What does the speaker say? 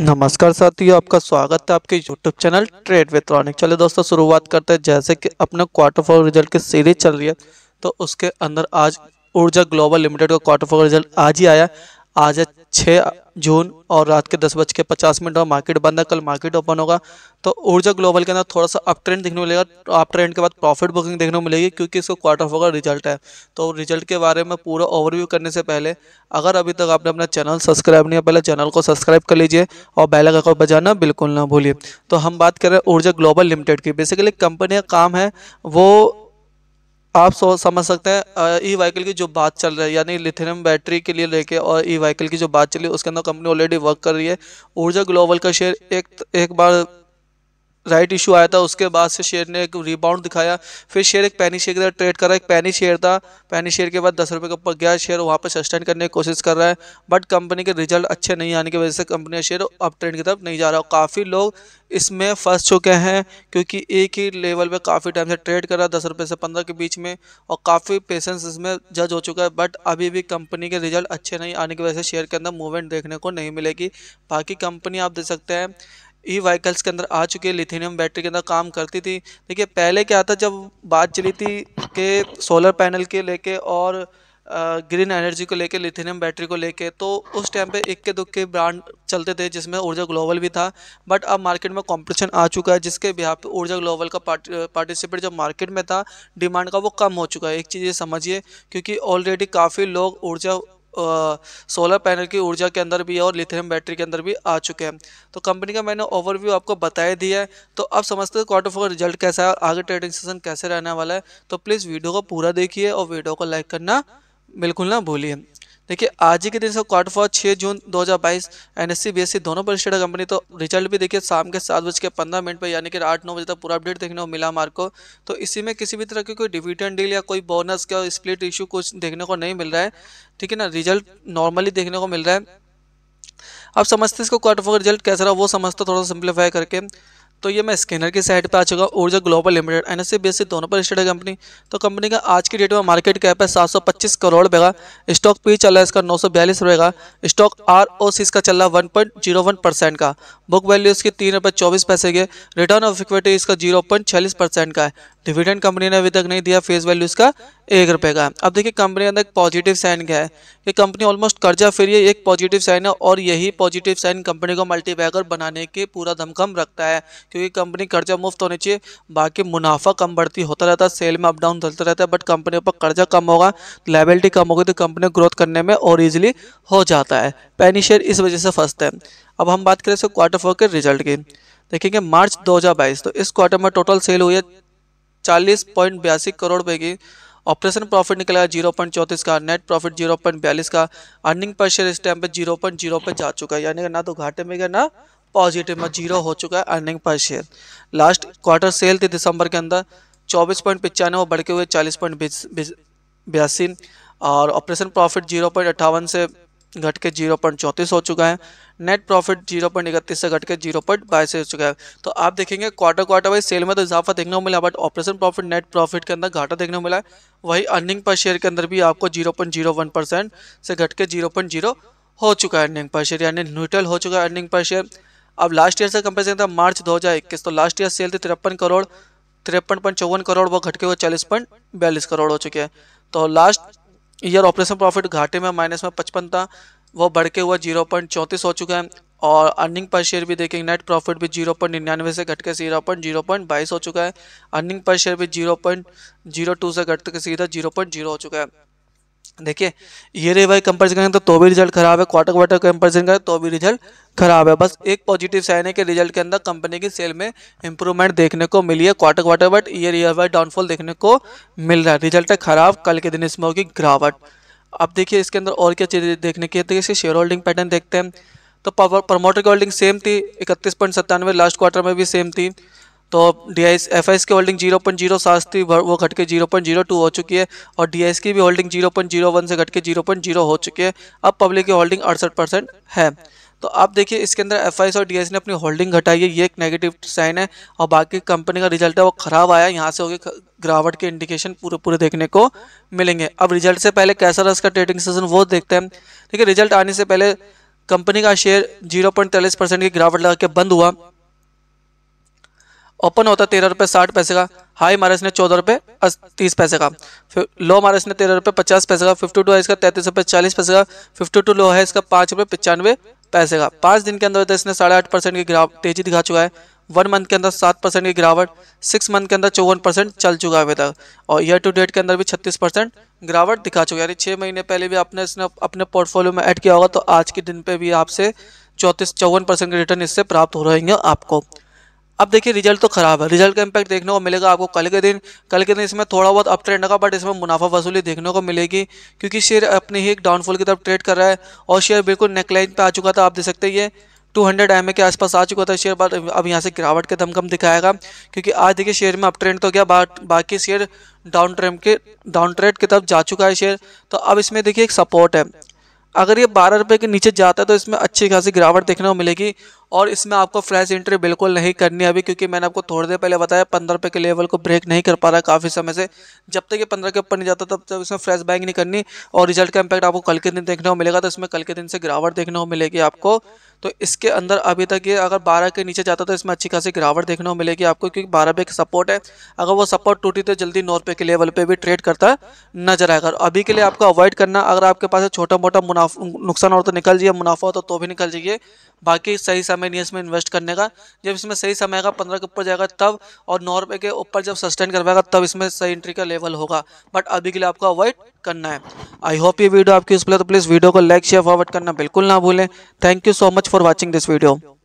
नमस्कार साथियों आपका स्वागत है आपके YouTube channel trade with Ronik चलिए दोस्तों शुरुआत करते हैं जैसे कि अपने क्वार्टर फोर रिजल्ट की सीरीज चल रही है तो उसके अंदर आज ऊर्जा ग्लोबल लिमिटेड का क्वार्टर फोर रिजल्ट आज ही आया आज है छः जून और रात के दस बज के पचास मिनट और मार्केट बंद है कल मार्केट ओपन होगा तो ऊर्जा ग्लोबल के अंदर थोड़ा सा अप ट्रेंड देखने को मिलेगा अप तो ट्रेंड के बाद प्रॉफिट बुकिंग देखने को मिलेगी क्योंकि इसको क्वार्टर ऑफ का रिजल्ट है तो रिजल्ट के बारे में पूरा ओवरव्यू करने से पहले अगर अभी तक आपने अपना चैनल सब्सक्राइब नहीं है पहले चैनल को सब्सक्राइब कर लीजिए और बैलक अकाउंट बजाना बिल्कुल ना भूलिए तो हम बात करें ऊर्जा ग्लोबल लिमिटेड की बेसिकली कंपनी का काम है वो आप सो समझ सकते हैं ई व्हीकल की जो बात चल रही है यानी लिथियम बैटरी के लिए लेके और ई व्हीकल की जो बात चल रही है उसके अंदर कंपनी ऑलरेडी वर्क कर रही है ऊर्जा ग्लोबल का शेयर एक एक बार राइट इशू आया था उसके बाद से शेयर ने एक रिबाउंड दिखाया फिर शेयर एक पैनी शेयर की तरह ट्रेड कर रहा है एक पैनी शेयर था पैनी शेयर के बाद दस रुपये का ऊपर गया शेयर वहाँ पर सस्टेन करने की कोशिश कर रहा है बट कंपनी के रिजल्ट अच्छे नहीं आने की वजह से कंपनी का शेयर अप ट्रेंड की तरफ नहीं जा रहा काफ़ी लोग इसमें फंस चुके हैं क्योंकि एक ही लेवल पर काफ़ी टाइम से ट्रेड कर रहा है दस रुपये से पंद्रह के बीच में और काफ़ी पेशेंस इसमें जज हो चुका है बट अभी भी कंपनी के रिजल्ट अच्छे नहीं आने की वजह से शेयर के अंदर मूवमेंट देखने को नहीं मिलेगी बाकी कंपनी आप देख सकते हैं ई व्हीकल्स के अंदर आ चुके हैं लिथिनियम बैटरी के अंदर काम करती थी देखिए पहले क्या था जब बात चली थी कि सोलर पैनल के लेके और ग्रीन एनर्जी को लेके लिथिनियम बैटरी को लेके तो उस टाइम पे इक्के दुक्के ब्रांड चलते थे जिसमें ऊर्जा ग्लोबल भी था बट अब मार्केट में कंपटीशन आ चुका है जिसके बिहार पर ऊर्जा ग्लोबल का पार्टिसिपेट जो मार्केट में था डिमांड का वो कम हो चुका है एक चीज़ ये समझिए क्योंकि ऑलरेडी काफ़ी लोग ऊर्जा सोलर पैनल की ऊर्जा के अंदर भी और लिथियम बैटरी के अंदर भी आ चुके हैं तो कंपनी का मैंने ओवरव्यू आपको बताया दिया है तो अब समझते हो क्वार्टर फोर रिजल्ट कैसा है और आगे ट्रेडिंग सेशन कैसे रहने वाला है तो प्लीज़ वीडियो को पूरा देखिए और वीडियो को लाइक करना बिल्कुल ना भूलिए देखिए आज ही के दिन से क्वार्टर फॉर छः जून 2022 एनएससी बीएससी दोनों स्टेड कंपनी तो रिजल्ट भी देखिए शाम के सात बज के पंद्रह मिनट पर यानी कि आठ नौ बजे तक पूरा अपडेट देखने को मिला हमारे को तो इसी में किसी भी तरह की कोई डिविडेंड डील या कोई बोनस का स्प्लिट इशू कुछ देखने को नहीं मिल रहा है ठीक है ना रिजल्ट नॉर्मली देखने को मिल रहा है आप समझते इसको क्वार्टर फॉर रिजल्ट कैसा रहा वो समझते तो थोड़ा सा सिंप्लीफाई करके तो ये मैं स्कैनर की साइड पे आ चुका हूँ Urja global limited N S C दोनों पर स्टेट है कंपनी तो कंपनी का आज की डेट में मार्केट कैप है 725 करोड़ रुपये का स्टॉक पी चल रहा है इसका नौ सौ बयालीस रुपये का स्टॉक आर ओ सी इसका चल रहा है one point zero one percent का बुक वैल्यू इसकी तीन रुपये चौबीस पैसे के रिटर्न ऑफ इक्विटी इसका जीरो पॉइंट छियालीस परसेंट का है डिविडेंड कंपनी ने अभी तक नहीं दिया फेस वैल्यू इसका एक रुपये का अब देखिए कंपनी के अंदर एक पॉजिटिव साइन क्या है कि कंपनी ऑलमोस्ट कर्जा फिर है एक पॉजिटिव साइन है और यही पॉजिटिव साइन कंपनी को मल्टीबैगर बनाने की पूरा धमकम रखता है क्योंकि कंपनी कर्जा मुफ्त होनी चाहिए बाकी मुनाफा कम बढ़ती होता रहता है सेल में अप डाउन चलता रहता है बट कंपनी पर कर्जा कम होगा लाइबिलिटी कम होगी तो कंपनी ग्रोथ करने में और ईजिली हो जाता है पैनी शेयर इस वजह से फंसते हैं अब हम बात करें इसको क्वार्टर फोर के रिजल्ट की देखेंगे मार्च 2022 तो इस क्वार्टर में टोटल सेल हुई है चालीस पॉइंट बयासी करोड़ रुपए की ऑपरेशन प्रॉफिट निकला जीरो पॉइंट चौंतीस का नेट प्रॉफिट जीरो पॉइंट बयालीस का अर्निंग पर शेयर इस टाइम पे जीरो पॉइंट जीरो पे जा चुका है यानी कि ना तो घाटे में गया ना पॉजिटिव में जीरो हो चुका है earning per share last quarter cell थी दिसंबर के अंदर चौबीस पॉइंट पचानवे बढ़ के हुए चालीस पॉइंट बयासी और ऑपरेशन प्रॉफिट जीरो पॉइंट अट्ठावन से घट के जीरो पॉइंट चौंतीस हो चुका है नेट प्रॉफिट जीरो पॉइंट इकतीस से घट के जीरो पॉइंट बाईस हो चुका है तो आप देखेंगे क्वार्टर क्वार्टर वाइज सेल में तो इजाफा देखने को मिला but operation profit net profit के अंदर घाटा देखने को मिला है वही अर्निंग पर शेयर के अंदर भी आपको zero point zero one percent से घट के जीरो पॉइंट जीरो हो चुका है अर्निंग पर शेयर यानी न्यूट्रल हो चुका है अर्निंग पर शेयर अब लास्ट ईयर से कंपेयर करते हैं मार्च इक्कीस तो लास्ट ईयर सेल थी तिरपन करोड़ तिरपन पॉइंट चौवन करोड़ वो घट के वो चालीस पॉइंट बयालीस करोड़ हो चुके हैं तो लास्ट ईयर ऑपरेशन प्रॉफिट घाटे में माइनस में पचपन था वो बढ़ के हुआ जीरो पॉइंट चौंतीस हो चुका है और अर्निंग पर शेयर भी देखेंगे नेट प्रॉफिट भी जीरो पॉइंट निन्यानवे से घट के सीधा पॉइंट जीरो पॉइंट बाईस हो चुका है अर्निंग पर शेयर भी जीरो पॉइंट जीरो टू से घट के सीधा जीरो पॉइंट जीरो हो चुका है देखिए ईयर वाई कंपेरिजन करें तो तो भी रिजल्ट खराब है क्वार्टर क्वार्टर कंपेरिजन करें तो भी रिजल्ट खराब है बस एक पॉजिटिव साइन है कि रिजल्ट के अंदर कंपनी की सेल में इंप्रूवमेंट देखने को मिली है quarter quarter but year year wise downfall देखने को मिल रहा है रिजल्ट है खराब कल के दिन इसमें होगी गिरावट अब देखिए इसके अंदर और क्या चीज़ें देखने की है इसके शेयर होल्डिंग पैटर्न देखते हैं तो प्रमोटर की होल्डिंग सेम थी इकतीस पॉइंट सत्तानवे लास्ट क्वार्टर में भी सेम थी तो डी एफ की होल्डिंग जीरो पॉइंट जीरो सात थी वो घट के जीरो पॉइंट जीरो टू हो चुकी है और डी की भी holding zero point zero one से घट के जीरो पॉइंट जीरो हो चुकी है अब पब्लिक की होल्डिंग अड़सठ परसेंट है तो आप देखिए इसके अंदर एफ और डी ने अपनी होल्डिंग घटाई है ये एक नेगेटिव साइन है और बाकी कंपनी का रिजल्ट है वो ख़राब आया यहाँ से होगी गिरावट के इंडिकेशन पूरे पूरे देखने को मिलेंगे अब रिजल्ट से पहले कैसा रहा इसका ट्रेडिंग सेशन वो देखते हैं देखिए रिजल्ट आने से पहले कंपनी का शेयर जीरो पॉइंट परसेंट की गिरावट लगा के बंद हुआ ओपन होता है तेरह रुपये साठ पैसे का हाई माइनस ने चौदह रुपये तीस पैसे का फिर लो माइनस ने तेरह रुपये पचास पैसे का फिफ्टी टू है इसका तैंतीस रुपये चालीस पैसे का फिफ्टी टू लो है इसका पाँच रुपये पचानवे पैसे का पाँच दिन के अंदर है तो इसने साढ़े आठ परसेंट की गिरावट तेजी दिखा चुका है वन मंथ के अंदर सात परसेंट की गिरावट सिक्स मंथ के अंदर चौवन परसेंट चल चुका है अभी तक और ईयर टू डेट के अंदर भी छत्तीस परसेंट गिरावट दिखा चुका है यानी छः महीने पहले भी आपने इसने अपने पोर्टफोलियो में ऐड किया होगा तो आज के दिन पे भी आपसे चौंतीस चौवन परसेंट के रिटर्न इससे प्राप्त हो रहेंगे आपको अब देखिए रिजल्ट तो खराब है रिजल्ट का इम्पैक्ट देखने को मिलेगा आपको कल के दिन कल के दिन इसमें थोड़ा बहुत अप ट्रेंड होगा बट इसमें मुनाफा वसूली देखने को मिलेगी क्योंकि शेयर अपने ही एक डाउनफॉल की तरफ ट्रेड कर रहा है और शेयर बिल्कुल नेकलाइन पर आ चुका था आप देख सकते ये 200 एम के आसपास आ चुका था शेयर बट अब यहाँ से गिरावट के दमकम दिखाएगा क्योंकि आज देखिए शेयर में अप ट्रेंड तो गया बा, बाकी शेयर डाउन ट्रेंड के डाउन ट्रेड की तरफ जा चुका है शेयर तो अब इसमें देखिए एक सपोर्ट है अगर ये बारह रुपये के नीचे जाता है तो इसमें अच्छी खासी गिरावट देखने को मिलेगी और इसमें आपको फ्रेश एंट्री बिल्कुल नहीं करनी अभी क्योंकि मैंने आपको थोड़ी देर पहले बताया पंद्रह रुपये के लेवल को ब्रेक नहीं कर पा रहा काफ़ी समय से जब तक ये पंद्रह के ऊपर नहीं जाता तब तक इसमें फ़्रेश बाइंग नहीं करनी और रिजल्ट का इम्पैक्ट आपको कल के दिन देखने को मिलेगा तो इसमें कल के दिन से गिरावट देखने को मिलेगी आपको तो इसके अंदर अभी तक ये अगर बारह के नीचे जाता तो इसमें अच्छी खासी गिरावट देखने को मिलेगी आपको क्योंकि बारह पे सपोर्ट है अगर वो सपोर्ट टूटी तो जल्दी नौ रुपये के लेवल पर भी ट्रेड करता नजर आएगा अभी के लिए आपको अवॉइड करना अगर आपके पास छोटा मोटा मुनाफा मुनाफा नुकसान हो तो निकल जाइए मुनाफा हो तो, तो भी निकल जाइए बाकी सही समय नहीं इसमें इन्वेस्ट करने का जब इसमें सही समय आएगा पंद्रह के ऊपर जाएगा तब और नौ रुपये के ऊपर जब सस्टेन करवाएगा तब इसमें सही एंट्री का लेवल होगा बट अभी के लिए आपको अवॉइड करना है आई होप ये वीडियो आपकी उस पर तो प्लीज़ वीडियो को लाइक शेयर फॉरवर्ड करना बिल्कुल ना भूलें thank you so much for watching this video